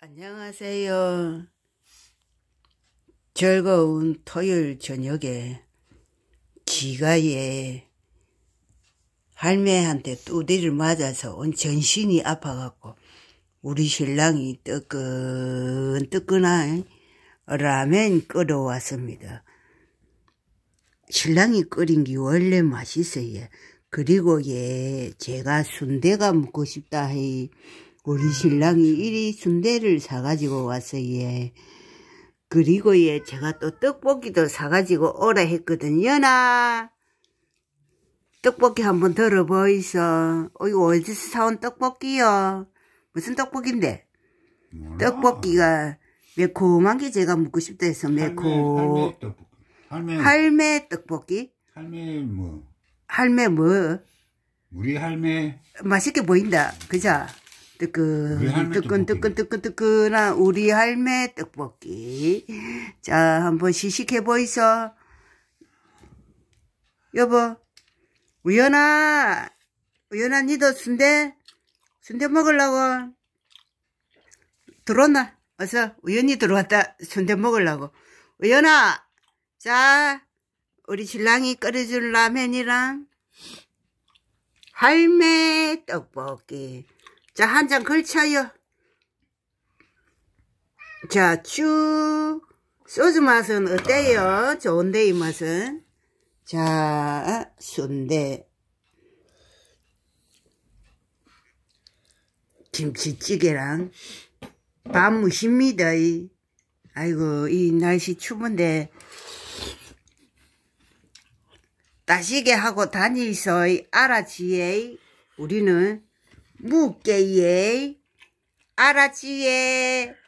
안녕하세요. 즐거운 토요일 저녁에 지가에 할매한테 뚜디를 맞아서 온 전신이 아파갖고 우리 신랑이 뜨끈뜨끈한 라멘 끓여왔습니다. 신랑이 끓인 게 원래 맛있어요. 그리고 예, 제가 순대가 먹고 싶다 해. 우리 신랑이 이리 순대를 사가지고 왔어요. 예. 그리고 예, 제가 또 떡볶이도 사가지고 오라 했거든요, 나. 떡볶이 한번 들어보이소. 어이구, 어디서 사온 떡볶이요? 무슨 떡볶인데? 떡볶이가 매콤한 게 제가 먹고 싶다 해서 매콤. 할매, 떡볶이. 할매, 할매 떡볶이? 할매 뭐? 할매 뭐? 우리 할매. 맛있게 보인다. 그죠? 뜨끈 뜨끈 뜨끈 뜨끈 뜨끈한 우리 할매 떡볶이 자 한번 시식해 보이소 여보 우연아 우연아 니도 순대 순대 먹으려고 들어왔나 어서 우연히 들어왔다 순대 먹으려고 우연아 자 우리 신랑이 끓여준 라면이랑 할매 떡볶이 자, 한장 걸쳐요. 자, 쭉. 소주 맛은 어때요? 좋은데, 이 맛은. 자, 순대. 김치찌개랑 밥 무십니다. 아이고, 이 날씨 추운데. 따시게 하고 다니서 알아지에 우리는 무게예 알았지예